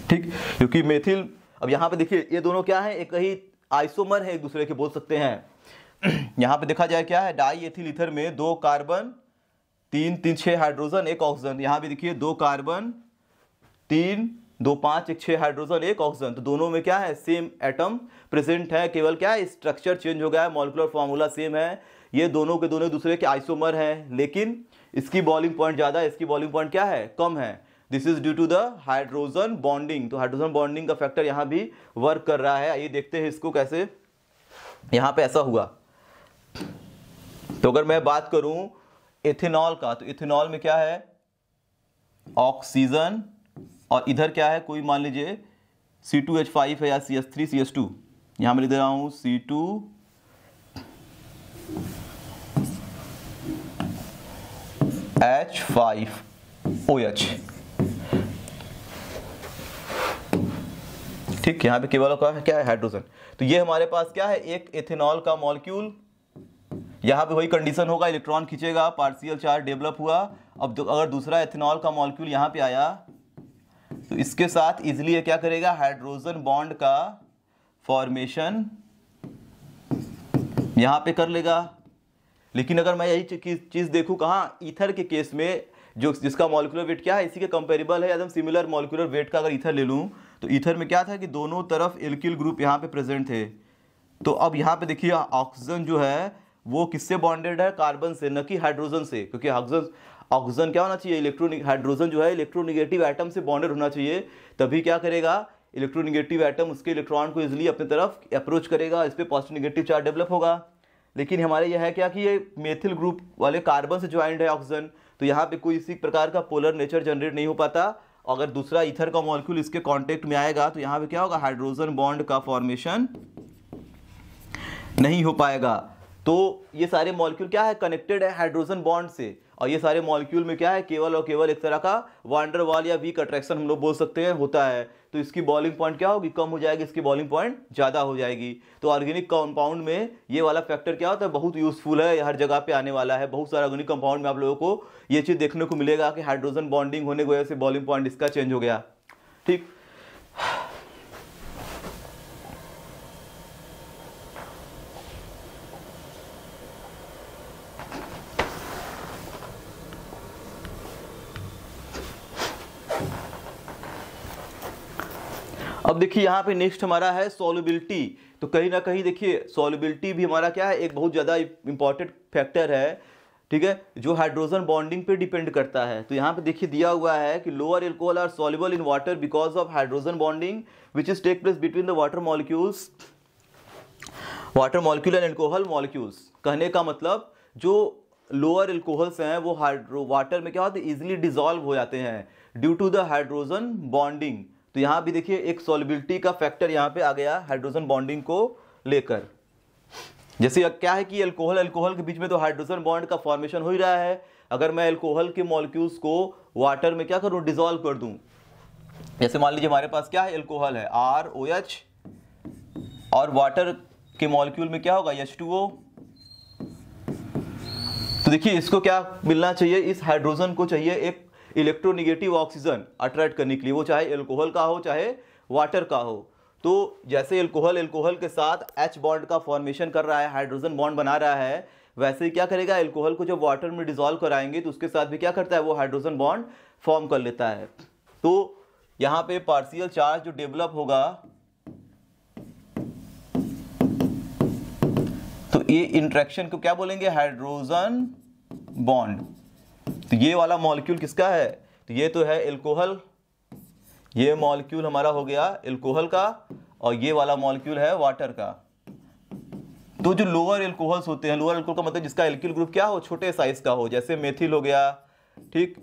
ठीक क्योंकि मेथिल अब यहां पे देखिए ये दोनों क्या है एक ही आइसोमर है एक दूसरे के बोल सकते हैं यहां पे देखा जाए क्या है डाई एथिल इथर में दो कार्बन तीन तीन छः हाइड्रोजन एक ऑक्सीजन यहाँ भी देखिए दो कार्बन तीन दो पाँच एक छः हाइड्रोजन एक ऑक्सीजन तो दोनों में क्या है सेम एटम प्रेजेंट है केवल क्या है स्ट्रक्चर चेंज हो गया है मॉलिकुलर फॉर्मूला सेम है ये दोनों के दोनों दूसरे के आइसोमर हैं लेकिन इसकी बॉलिंग पॉइंट ज़्यादा है इसकी बॉलिंग पॉइंट क्या है कम है this is due to the hydrogen bonding तो हाइड्रोजन बॉन्डिंग का फैक्टर यहाँ भी वर्क कर रहा है ये देखते हैं इसको कैसे यहाँ पर ऐसा हुआ तो अगर मैं बात करूँ इथेनॉल का तो इथेनॉल में क्या है ऑक्सीजन और इधर क्या है कोई मान लीजिए सी टू एच फाइव है या C S three C S two यहां मैं लिख दे रहा हूं C two H five O H ठीक यहां पे केवल क्या है हाइड्रोजन तो ये हमारे पास क्या है एक इथेनॉल का मॉलिक्यूल यहाँ पे वही कंडीशन होगा इलेक्ट्रॉन खींचेगा पार्सियल चार्ज डेवलप हुआ अब अगर दूसरा एथेनॉल का मॉलिक्यूल यहाँ पे आया तो इसके साथ इजिली क्या करेगा हाइड्रोजन बॉन्ड का फॉर्मेशन यहाँ पे कर लेगा लेकिन अगर मैं यही चीज़ देखूँ कहाँ ईथर के केस में जो जिसका मॉलिकुलर वेट क्या है इसी के कंपेरेबल है एकदम सिमिलर मॉलिकुलर वेट का अगर ईथर ले लूँ तो ईथर में क्या था कि दोनों तरफ एल्किल ग्रुप यहाँ पे प्रेजेंट थे तो अब यहाँ पे देखिए ऑक्सीजन जो है वो किससे बॉन्डेड है कार्बन से न कि हाइड्रोजन से क्योंकि ऑक्सीजन ऑक्सीजन क्या होना चाहिए इलेक्ट्रोनिक हाइड्रोजन जो है इलेक्ट्रोनिगेटिव आइटम से बॉन्डेड होना चाहिए तभी क्या करेगा इलेक्ट्रोनिगेटिव आइटम उसके इलेक्ट्रॉन को इजिली अपनी तरफ अप्रोच करेगा इस पर पॉजिटिव निगेटिव चार्ज डेवलप होगा लेकिन हमारे यह है क्या कि ये मेथिल ग्रुप वाले कार्बन से ज्वाइंट है ऑक्सीजन तो यहाँ पे कोई इसी प्रकार का पोलर नेचर जनरेट नहीं हो पाता अगर दूसरा इथर का मॉलिक्यूल इसके कांटेक्ट में आएगा तो यहाँ पे क्या होगा हाइड्रोजन बॉन्ड का फॉर्मेशन नहीं हो पाएगा तो ये सारे मॉलिक्यूल क्या है कनेक्टेड है हाइड्रोजन बॉन्ड से और ये सारे मॉलिक्यूल में क्या है केवल और केवल एक तरह का वांडर वाल या वीक अट्रैक्शन हम लोग बोल सकते हैं होता है तो इसकी बॉलिंग पॉइंट क्या होगी कम हो जाएगी इसकी बॉलिंग पॉइंट ज़्यादा हो जाएगी तो ऑर्गेनिक कंपाउंड में ये वाला फैक्टर क्या होता है बहुत यूजफुल है हर जगह पर आने वाला है बहुत सारे ऑर्गेनिक कंपाउंड में आप लोगों को ये चीज़ देखने को मिलेगा कि हाइड्रोजन बॉन्डिंग होने की वजह से बॉलिंग पॉइंट इसका चेंज हो गया ठीक अब देखिए यहाँ पे नेक्स्ट हमारा है सॉलिबिलिटी तो कहीं ना कहीं देखिए सॉलिबिलिटी भी हमारा क्या है एक बहुत ज़्यादा इंपॉर्टेंट फैक्टर है ठीक है जो हाइड्रोजन बॉन्डिंग पे डिपेंड करता है तो यहाँ पे देखिए दिया हुआ है कि lower alcohol are soluble in water because of hydrogen bonding which is take place between the water molecules water molecule and alcohol molecules कहने का मतलब जो लोअर एल्कोहल्स हैं वो हाइड्रो वाटर में क्या होता है ईजिली डिजॉल्व हो जाते हैं due to the hydrogen bonding तो यहाँ भी देखिए एक सॉलिबिलिटी का फैक्टर यहाँ पे आ गया हाइड्रोजन बॉन्डिंग को लेकर जैसे क्या है कि एल्कोहल एल्कोहल के बीच में तो हाइड्रोजन बॉन्ड का फॉर्मेशन हो ही रहा है अगर मैं एल्कोहल के मॉलिक्यूल्स को वाटर में क्या करूँ डिजोल्व कर दूँ जैसे मान लीजिए हमारे पास क्या है एल्कोहल है आर ओ एच और वाटर के मॉलिक्यूल में क्या होगा एच टू ओ तो देखिए इसको क्या मिलना चाहिए इस हाइड्रोजन को चाहिए एक इलेक्ट्रोनिगेटिव ऑक्सीजन अट्रैक्ट करने के लिए वो चाहे एल्कोहल का हो चाहे वाटर का हो तो जैसे एल्कोहल एल्कोहल के साथ एच बॉन्ड का फॉर्मेशन कर रहा है हाइड्रोजन बॉन्ड बना रहा है वैसे ही क्या करेगा एल्कोहल को जब वाटर में डिजोल्व कराएंगे तो उसके साथ भी क्या करता है वो हाइड्रोजन बॉन्ड फॉर्म कर लेता है तो यहाँ पे पार्सियल चार्ज जो डेवलप होगा ये इंट्रैक्शन को क्या बोलेंगे हाइड्रोजन बॉन्ड तो ये वाला मॉलिक्यूल किसका है तो ये तो है एल्कोहल ये मॉलिक्यूल हमारा हो गया एल्कोहल का और ये वाला मॉलिक्यूल है वाटर का तो जो लोअर एल्कोहल्स होते हैं लोअर एल्कोहल का मतलब जिसका एल्किल ग्रुप क्या हो छोटे साइज का हो जैसे मेथिल हो गया ठीक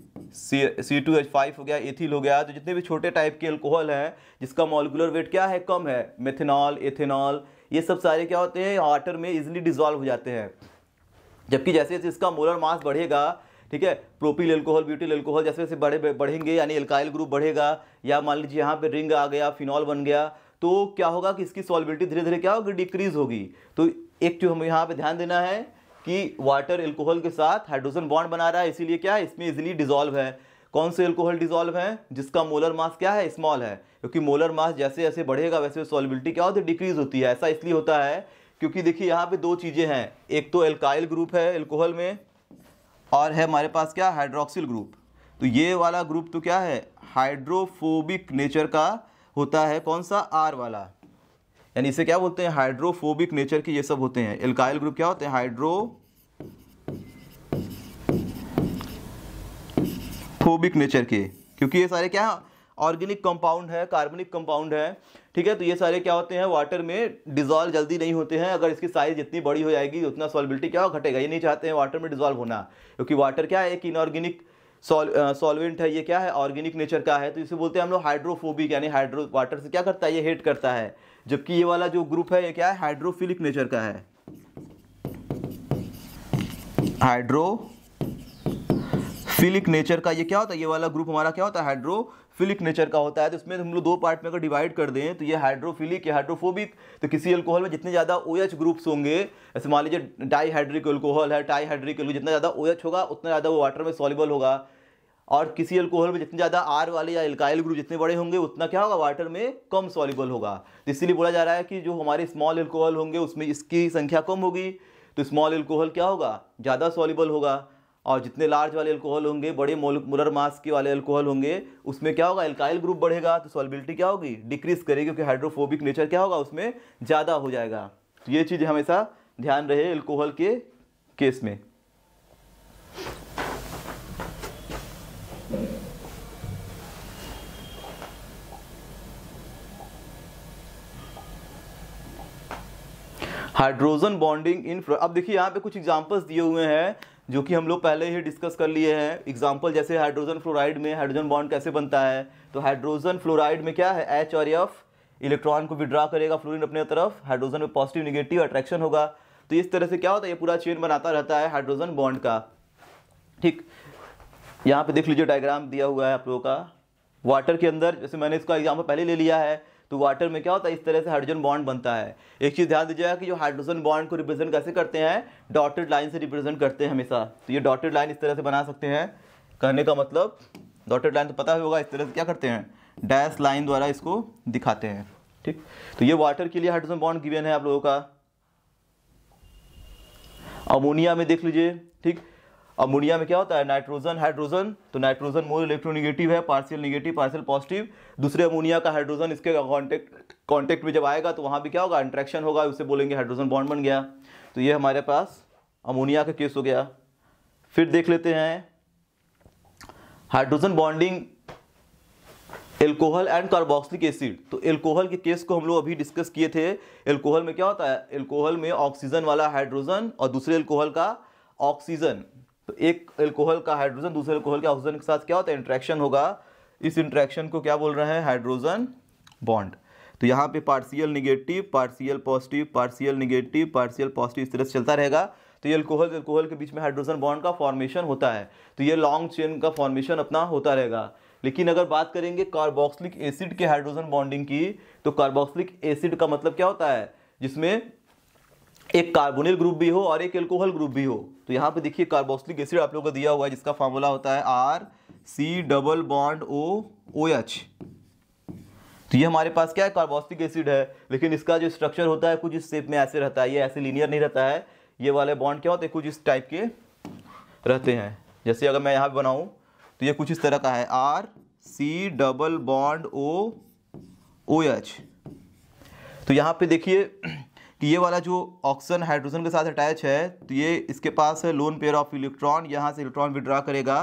सी टू एच फाइव हो गया एथिल हो गया तो जितने भी छोटे टाइप के एल्कोहल हैं जिसका मॉलिकुलर वेट क्या है कम है मेथेनॉल एथेनॉल ये सब सारे क्या होते हैं वाटर में इजिली डिजॉल्व हो जाते हैं जबकि जैसे जैसे इसका मोलर मास बढ़ेगा ठीक है प्रोपील एल्कोहल ब्यूटिल एल्कोहल जैसे जैसे बढ़े बढ़ेंगे यानी एल्काइल ग्रुप बढ़ेगा या मान लीजिए यहाँ पे रिंग आ गया फिनॉल बन गया तो क्या होगा कि इसकी सॉलिबिलिटी धीरे धीरे क्या होगी डिक्रीज होगी तो एक जो हमें यहाँ पे ध्यान देना है कि वाटर एल्कोहल के साथ हाइड्रोजन बॉन्ड बना रहा है इसीलिए क्या है इसमें इजिली डिजॉल्व है कौन से एल्कोहल डिजोल्व हैं जिसका मोलर मास क्या है स्मॉल है क्योंकि मोलर मास जैसे जैसे बढ़ेगा वैसे सॉलिबिलिटी क्या होती है डिक्रीज होती है ऐसा इसलिए होता है क्योंकि देखिए यहाँ पे दो चीज़ें हैं एक तो एल्काइल ग्रुप है एल्कोहल में और है हमारे पास क्या हाइड्रोक्सिल ग्रुप तो ये वाला ग्रुप तो क्या है हाइड्रोफोबिक नेचर का होता है कौन सा आर वाला यानी इसे क्या बोलते हैं हाइड्रोफोबिक नेचर के ये सब होते हैं एल्काइल ग्रुप क्या होते हैं हाइड्रो फोबिक नेचर के क्योंकि ये सारे क्या ऑर्गेनिक कंपाउंड है कार्बनिक कंपाउंड है ठीक है तो ये सारे क्या होते हैं वाटर में डिजॉल्व जल्दी नहीं होते हैं अगर इसकी साइज जितनी बड़ी हो जाएगी उतना सॉलिबिलिटी क्या घटेगा ये नहीं चाहते हैं वाटर में डिजॉल्व होना क्योंकि वाटर क्या है एक इनऑर्गेनिक सॉल्वेंट है ये क्या है ऑर्गेनिक नेचर का है तो इसे बोलते हैं हम लोग हाइड्रोफोबिक यानी हाइड्रो वाटर से क्या करता है ये हेट करता है जबकि ये वाला जो ग्रुप है ये क्या है हाइड्रोफिलिक नेचर का है हाइड्रो फिलिक नेचर का ये क्या होता है ये वाला ग्रुप हमारा क्या होता है हाइड्रोफिलिक नेचर का होता है तो इसमें हम लोग दो पार्ट में अगर डिवाइड कर दें तो ये हाइड्रोफिलिक या हाइड्रोफोबिक तो किसी अल्कोहल में जितने ज़्यादा ओ OH ग्रुप्स होंगे जैसे मान लीजिए डाईहाइड्रिक अल्कोहल है टाईहाइड्रिक अल्कोहल जितना ज़्यादा ओ OH होगा उतना ज़्यादा वो वाटर में सॉलिबल होगा और किसी अल्कोहल में जितने ज़्यादा आर वाले या एल्काइल ग्रुप जितने बड़े होंगे उतना क्या होगा वाटर में कम सॉलिबल होगा तो इसीलिए बोला जा रहा है कि जो हमारे स्मॉल एल्कोहल होंगे उसमें इसकी संख्या कम होगी तो स्मॉल एल्कोहल क्या होगा ज़्यादा सॉलिबल होगा और जितने लार्ज वाले अल्कोहल होंगे बड़े मुलर मास के वाले अल्कोहल होंगे उसमें क्या होगा एल्काइल ग्रुप बढ़ेगा तो सॉलिबिलिटी क्या होगी डिक्रीज करेगी क्योंकि हाइड्रोफोबिक नेचर क्या होगा उसमें ज़्यादा हो जाएगा तो ये चीज़ हमेशा ध्यान रहे एल्कोहल के केस में हाइड्रोजन बॉन्डिंग इन अब देखिए यहाँ पे कुछ एग्जांपल्स दिए हुए हैं जो कि हम लोग पहले ही डिस्कस कर लिए हैं एग्जाम्पल जैसे हाइड्रोजन फ्लोराइड में हाइड्रोजन बॉन्ड कैसे बनता है तो हाइड्रोजन फ्लोराइड में क्या है एच और एफ e इलेक्ट्रॉन को विड्रा करेगा फ्लोरिन अपने तरफ हाइड्रोजन में पॉजिटिव निगेटिव अट्रैक्शन होगा तो इस तरह से क्या होता है ये पूरा चेन बनाता रहता है हाइड्रोजन बॉन्ड का ठीक यहाँ पे देख लीजिए डायग्राम दिया हुआ है आप लोगों का वाटर के अंदर जैसे मैंने इसका एग्जाम्पल पहले ले लिया है तो वाटर में क्या होता है इस तरह से हाइड्रोजन बॉन्ड बनता है एक चीज़ ध्यान दीजिएगा कि जो हाइड्रोजन बॉन्ड को रिप्रेजेंट कैसे करते हैं डॉटेड लाइन से रिप्रेजेंट करते हैं हमेशा तो ये डॉटेड लाइन इस तरह से बना सकते हैं करने का मतलब डॉटेड लाइन तो पता ही होगा इस तरह से क्या करते हैं डैश लाइन द्वारा इसको दिखाते हैं ठीक तो ये वाटर के लिए हाइड्रोजन बॉन्ड गिवेन है आप लोगों का अमोनिया में देख लीजिए ठीक अमोनिया में क्या होता है नाइट्रोजन हाइड्रोजन तो नाइट्रोजन मोर इलेक्ट्रोनिगेटिव है पार्शियल निगेटिव पार्शियल पॉजिटिव दूसरे अमोनिया का हाइड्रोजन इसके कॉन्टेक्ट कॉन्टेक्ट में जब आएगा तो वहाँ भी क्या होगा इंट्रैक्शन होगा उसे बोलेंगे हाइड्रोजन बॉन्ड बन गया तो ये हमारे पास अमोनिया का केस हो गया फिर देख लेते हैं hydrogen bonding alcohol and carboxylic acid तो एल्कोहल के केस को हम लोग अभी डिस्कस किए थे एल्कोहल में क्या होता है एल्कोहल में ऑक्सीजन वाला हाइड्रोजन और दूसरे एल्कोहल का ऑक्सीजन तो एक एल्कोहल का हाइड्रोजन दूसरे एल्कोहल के ऑक्सीजन के साथ क्या होता है इंट्रैक्शन होगा इस इंट्रैक्शन को क्या बोल रहे हैं हाइड्रोजन बॉन्ड तो यहाँ पे partial negative partial positive partial negative partial positive इस तरह से चलता रहेगा तो ये अल्कोहल अल्कोहल के बीच में हाइड्रोजन बॉन्ड का फॉर्मेशन होता है तो ये लॉन्ग चेन का फॉर्मेशन अपना होता रहेगा लेकिन अगर बात करेंगे कार्बोक्सिलिक एसिड के हाइड्रोजन बॉन्डिंग की तो कार्बोक्सिलिक एसिड का मतलब क्या होता है जिसमें एक कार्बोनिल ग्रुप भी हो और एक एल्कोहल ग्रुप भी हो तो यहाँ पे देखिए कार्बोस्टिक एसिड आप लोगों का दिया हुआ है जिसका फॉर्मूला होता है R C double bond O O H तो ये हमारे पास क्या है कार्बोस्टिक एसिड है लेकिन इसका जो स्ट्रक्चर होता है कुछ इस शेप में ऐसे रहता है ये ऐसे लीनियर नहीं रहता है ये वाले बॉन्ड क्या होते हैं कुछ इस टाइप के रहते हैं जैसे अगर मैं यहाँ पर बनाऊँ तो ये कुछ इस तरह का है R C double bond O O H तो यहाँ पे देखिए कि ये वाला जो ऑक्सीजन हाइड्रोजन के साथ अटैच है तो ये इसके पास है लोन पेयर ऑफ इलेक्ट्रॉन यहाँ से इलेक्ट्रॉन विड्रा करेगा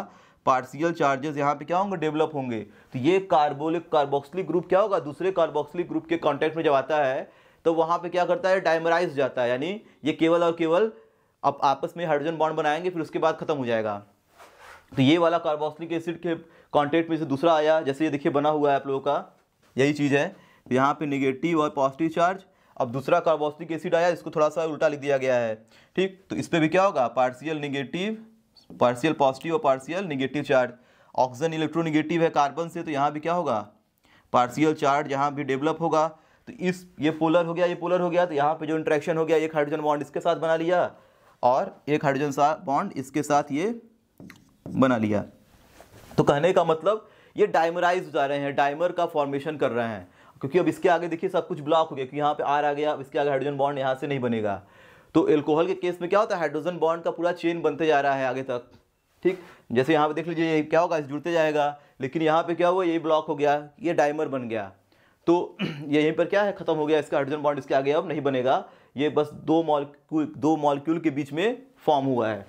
पार्सियल चार्जेस यहाँ पे क्या होंगे डेवलप होंगे तो ये कार्बोलिक कार्बोक्सिलिक ग्रुप क्या होगा दूसरे कार्बोक्सिलिक ग्रुप के कॉन्टैक्ट में जब आता है तो वहाँ पे क्या करता है डायमराइज जाता है यानी ये केवल और केवल अब आपस में हाइड्रोजन बॉन्ड बनाएंगे फिर उसके बाद खत्म हो जाएगा तो ये वाला कार्बोक्सिलिक एसिड के कॉन्टैक्ट में से दूसरा आया जैसे ये देखिए बना हुआ है आप लोगों का यही चीज़ है तो यहाँ पे निगेटिव और पॉजिटिव चार्ज अब दूसरा कार्बोस्टिक एसिड आया इसको थोड़ा सा उल्टा लिख दिया गया है ठीक तो इस पर भी क्या होगा पार्शियल निगेटिव पार्शियल पॉजिटिव और partial negative charge oxygen electronegative है कार्बन से तो यहाँ भी क्या होगा पार्शियल चार्ज यहाँ भी डेवलप होगा तो इस ये पोलर हो गया ये पोलर हो गया तो यहाँ पे जो इंट्रैक्शन हो गया एक हाइड्रोजन बॉन्ड इसके साथ बना लिया और एक हाइड्रोजन सा बॉन्ड इसके साथ ये बना लिया तो कहने का मतलब ये डाइमराइज जा रहे हैं डाइमर का फॉर्मेशन कर रहे हैं क्योंकि अब इसके आगे देखिए सब कुछ ब्लॉक हो गया क्योंकि यहाँ पे आर आ गया अब इसके आगे हाइड्रोजन बॉन्ड यहाँ से नहीं बनेगा तो एल्कोहल के केस में क्या होता है हाइड्रोजन बॉन्ड का पूरा चेन बनते जा रहा है आगे तक ठीक जैसे यहाँ पे देख लीजिए ये क्या होगा जुड़ते जाएगा लेकिन यहाँ पे क्या हुआ ये ब्लॉक हो गया ये डायमर बन गया तो ये यहीं पर क्या है खत्म हो गया इसका हाइड्रोजन बॉन्ड इसके आगे अब नहीं बनेगा ये बस दो मॉलिक्यूल दो मॉलिक्यूल के बीच में फॉर्म हुआ है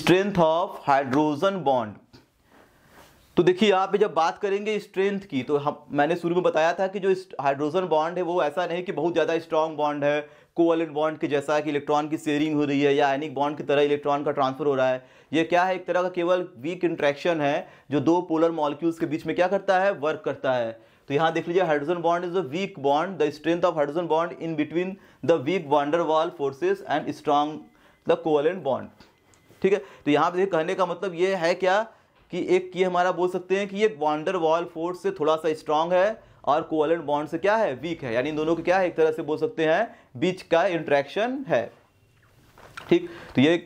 स्ट्रेंथ ऑफ हाइड्रोजन बॉन्ड तो देखिए यहाँ पे जब बात करेंगे स्ट्रेंथ की तो हम मैंने शुरू में बताया था कि जो हाइड्रोजन बॉन्ड है वो ऐसा नहीं कि बहुत ज़्यादा स्ट्रॉन्ग बॉन्ड है कोवलेंट बॉन्ड के जैसा कि इलेक्ट्रॉन की शेयरिंग हो रही है या एनिक बॉन्ड की तरह इलेक्ट्रॉन का ट्रांसफर हो रहा है ये क्या है एक तरह का केवल वीक इंट्रैक्शन है जो दो पोलर मॉलिक्यूल्स के बीच में क्या करता है वर्क करता है तो यहाँ देख लीजिए hydrogen bond is a weak bond the strength of hydrogen bond in between the weak van der waals forces and strong the covalent bond ठीक है तो यहाँ पर कहने का मतलब ये है क्या कि एक ये हमारा बोल सकते हैं कि ये वांडर वॉल फोर्स से थोड़ा सा स्ट्रांग है और कोवलेंट बॉन्ड से क्या है वीक है यानी दोनों के क्या है एक तरह से बोल सकते हैं बीच का इंट्रैक्शन है ठीक तो ये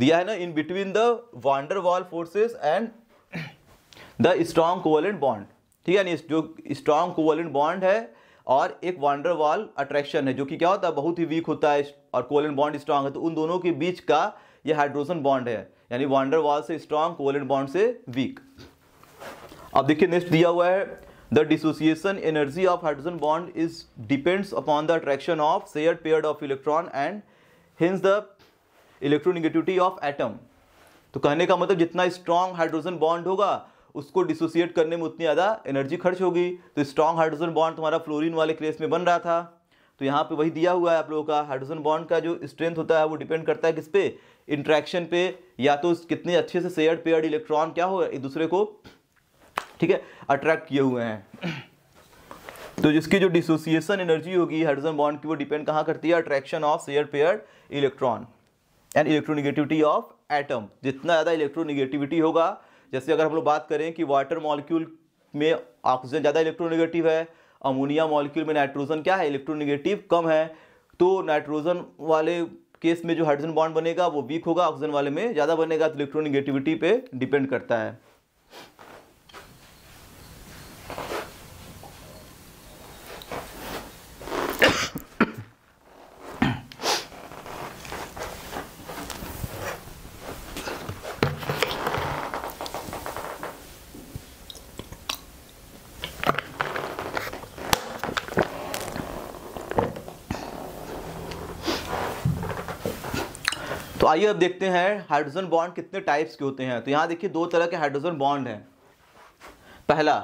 दिया है ना in between the van der waals forces and the strong covalent bond ठीक है यानी जो स्ट्रॉन्ग कोवलेंट बॉन्ड है और एक वांडर वॉल अट्रैक्शन है जो कि क्या होता है बहुत ही वीक होता है और कोवलेंट बॉन्ड स्ट्रांग है तो उन दोनों के बीच का ये हाइड्रोजन बॉन्ड है यानी वांडर वाल से स्ट्रांग कोवलेंट बॉन्ड से वीक अब देखिए नेक्स्ट दिया हुआ है the dissociation energy of hydrogen bond is depends upon the attraction of share pair of electron and hence the electronegativity of atom तो कहने का मतलब जितना स्ट्रांग हाइड्रोजन बॉन्ड होगा उसको डिसोसिएट करने में उतनी ज़्यादा एनर्जी खर्च होगी तो स्ट्रांग हाइड्रोजन बॉन्ड तुम्हारा फ्लोरिन वाले क्रेस में बन रहा था तो यहाँ पे वही दिया हुआ है आप लोगों का हाइड्रोजन बॉन्ड का जो स्ट्रेंथ होता है वो डिपेंड करता है किस पे इंट्रैक्शन पे या तो कितने अच्छे से शेयर पेयर इलेक्ट्रॉन क्या हो एक दूसरे को ठीक है अट्रैक्ट किए हुए हैं तो जिसकी जो डिसोसिएशन एनर्जी होगी हाइड्रोजन बॉन्ड की वो डिपेंड कहाँ करती है attraction of share pair electron and electronegativity of atom जितना ज़्यादा इलेक्ट्रोनिगेटिविटी होगा जैसे अगर हम लोग बात करें कि वाटर मॉलिक्यूल में ऑक्सीजन ज़्यादा इलेक्ट्रोनिगेटिव है अमोनिया मॉलिक्यूल में नाइट्रोजन क्या है इलेक्ट्रोनिगेटिव कम है तो नाइट्रोजन वाले केस में जो हाइड्रोजन बॉन्ड बनेगा वो वीक होगा ऑक्सीजन वाले में ज़्यादा बनेगा तो इलेक्ट्रोनिगेटिविटी पे डिपेंड करता है तो आइए अब देखते हैं हाइड्रोजन बॉन्ड कितने टाइप्स के होते हैं तो यहां देखिए दो तरह के हाइड्रोजन बॉन्ड हैं पहला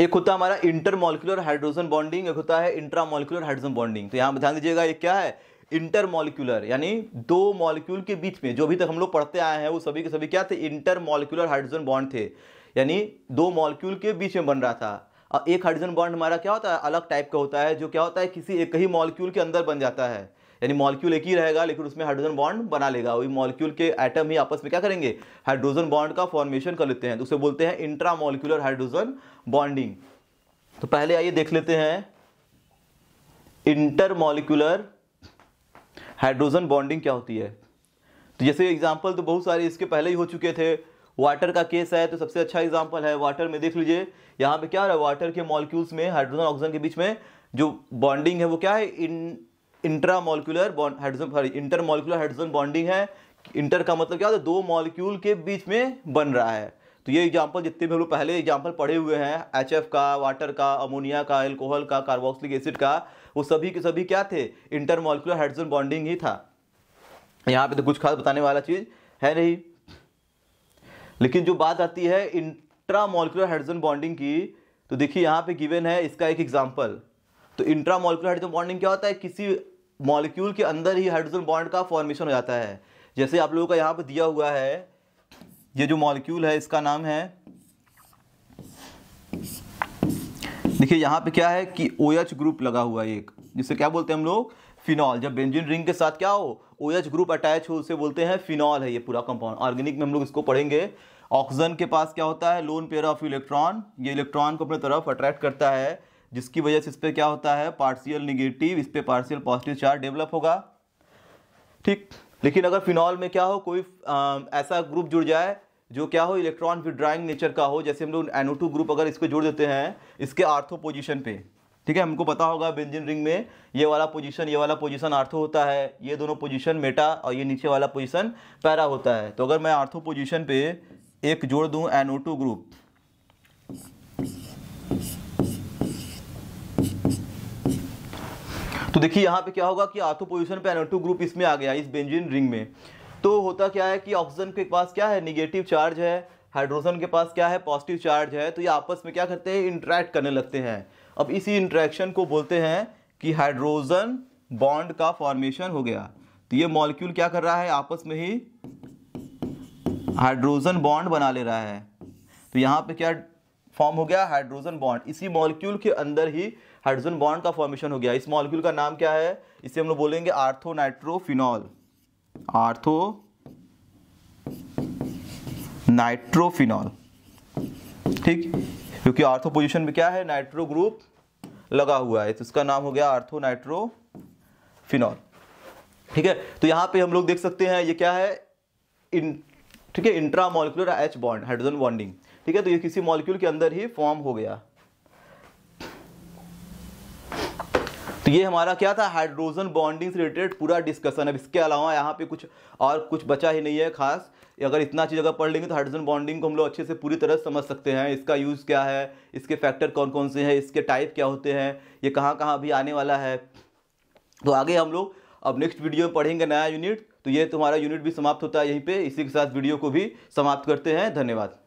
एक होता हमारा हमारा इंटरमोलिकुलर हाइड्रोजन बॉन्डिंग एक होता है इंट्रामोलिकुलर हाइड्रोजन बॉन्डिंग तो यहां ध्यान दीजिएगा ये क्या है इंटरमोलिकुलर यानी दो मॉलिक्यूल के बीच में जो अभी तक हम लोग पढ़ते आए हैं वो सभी के सभी क्या थे इंटरमोलिकुलर हाइड्रोजन बॉन्ड थे यानी दो मॉलिक्यूल के बीच में बन रहा था और एक हाइड्रोजन बॉन्ड हमारा क्या होता है अलग टाइप का होता है जो क्या होता है किसी एक ही मॉलिक्यूल के अंदर बन जाता है यानी मॉलिक्यूल एक ही रहेगा लेकिन उसमें हाइड्रोजन बॉन्ड बना लेगा वही मॉलिक्यूल के एटम ही आपस में क्या करेंगे हाइड्रोजन बॉन्ड का फॉर्मेशन कर लेते हैं तो उसे बोलते हैं इंट्रा मॉलिक्यूलर हाइड्रोजन बॉन्डिंग तो पहले आइए देख लेते हैं इंटर मॉलिक्यूलर हाइड्रोजन बॉन्डिंग क्या होती है तो जैसे एग्जाम्पल तो बहुत सारे इसके पहले ही हो चुके थे वाटर का केस है तो सबसे अच्छा एग्जाम्पल है वाटर में देख लीजिए यहाँ पे क्या हो रहा है वाटर के मॉलिक्यूल्स में हाइड्रोजन ऑक्सीजन के बीच में जो बॉन्डिंग है वो क्या है इन intramolecular bond hydrogen sorry intermolecular hydrogen bonding है इंटर का मतलब क्या होता है दो मॉलिक्यूल के बीच में बन रहा है तो ये एग्जांपल जितने भी हम लोग पहले एग्जांपल पढ़े हुए हैं एच का वाटर का अमोनिया का एल्कोहल का कार्बोक्सिलिक एसिड का वो सभी के सभी क्या थे इंटर मोलिकुलर हाइड्रोजन बॉन्डिंग ही था यहाँ पे तो कुछ खास बताने वाला चीज़ है नहीं लेकिन जो बात आती है इंट्रा मोलिकुलर हाइड्रोजन बॉन्डिंग की तो देखिए यहाँ पे गिवन है इसका एक एग्जाम्पल तो इंट्रा मोलिकुलर हाइड्रोजन बॉन्डिंग क्या होता है किसी मॉलिक्यूल के अंदर ही हाइड्रोजन बॉन्ड का फॉर्मेशन हो जाता है जैसे आप लोगों का यहाँ पर दिया हुआ है ये जो मॉलिक्यूल है इसका नाम है देखिए यहाँ पे क्या है कि ओ OH ग्रुप लगा हुआ है एक जिसे क्या बोलते हैं हम लोग फिनॉल जब बेंजीन रिंग के साथ क्या हो ओ OH ग्रुप अटैच हो उसे बोलते हैं फिनॉल है ये पूरा कंपाउंड ऑर्गेनिक में हम लोग इसको पढ़ेंगे ऑक्सीजन के पास क्या होता है लोन पेयर ऑफ इलेक्ट्रॉन ये इलेक्ट्रॉन को अपने तरफ अट्रैक्ट करता है जिसकी वजह से इस पर क्या होता है पार्शियल निगेटिव इस पर पार्शियल पॉजिटिव चार्ज डेवलप होगा ठीक लेकिन अगर फिनॉल में क्या हो कोई आ, ऐसा ग्रुप जुड़ जाए जो क्या हो इलेक्ट्रॉन विड्राइंग नेचर का हो जैसे हम लोग टू ग्रुप अगर इसको जोड़ देते हैं इसके आर्थो पोजिशन पे ठीक है हमको पता होगा बेंजिन रिंग में ये वाला पोजीशन ये वाला पोजीशन आर्थो होता है ये दोनों पोजीशन मेटा और ये नीचे वाला पोजीशन पैरा होता है तो अगर मैं आर्थो पोजीशन पे एक जोड़ दूं एनओ ग्रुप देखिए यहाँ पे क्या होगा कि आर्थो पोजिशन पे एनओ ग्रुप इसमें आ गया इस बेंजिन रिंग में तो होता क्या है कि ऑक्सीजन के पास क्या है निगेटिव चार्ज है हाइड्रोजन के पास क्या है पॉजिटिव चार्ज है तो ये आपस में क्या करते हैं इंट्रैक्ट करने लगते हैं अब इसी इंट्रैक्शन को बोलते हैं कि हाइड्रोजन बॉन्ड का फॉर्मेशन हो गया तो ये मॉलिक्यूल क्या कर रहा है आपस में ही हाइड्रोजन बॉन्ड बना ले रहा है तो यहाँ पे क्या फॉर्म हो गया हाइड्रोजन बॉन्ड इसी मॉलिक्यूल के अंदर ही हाइड्रोजन बॉन्ड का फॉर्मेशन हो गया इस मॉलिक्यूल का नाम क्या है इसे हम लोग बोलेंगे आर्थो नाइट्रोफिनॉल आर्थो नाइट्रोफिनॉल ठीक क्योंकि आर्थो पोजीशन में क्या है नाइट्रो ग्रुप लगा हुआ है तो इसका नाम हो गया आर्थो नाइट्रो फिनॉल ठीक है तो यहां पे हम लोग देख सकते हैं ये क्या है इन ठीक है intramolecular H bond hydrogen bonding ठीक है तो ये किसी मॉलिक्यूल के अंदर ही फॉर्म हो गया तो ये हमारा क्या था हाइड्रोजन बॉन्डिंग से रिलेटेड पूरा डिस्कशन अब इसके अलावा यहाँ पे कुछ और कुछ बचा ही नहीं है खास अगर इतना चीज़ अगर पढ़ लेंगे तो हाइड्रोजन बॉन्डिंग को हम लोग अच्छे से पूरी तरह समझ सकते हैं इसका यूज़ क्या है इसके फैक्टर कौन कौन से हैं इसके टाइप क्या होते हैं ये कहाँ कहाँ अभी आने वाला है तो आगे हम लोग अब नेक्स्ट वीडियो में पढ़ेंगे नया यूनिट तो ये तुम्हारा यूनिट भी समाप्त होता है यहीं पर इसी के साथ वीडियो को भी समाप्त करते हैं धन्यवाद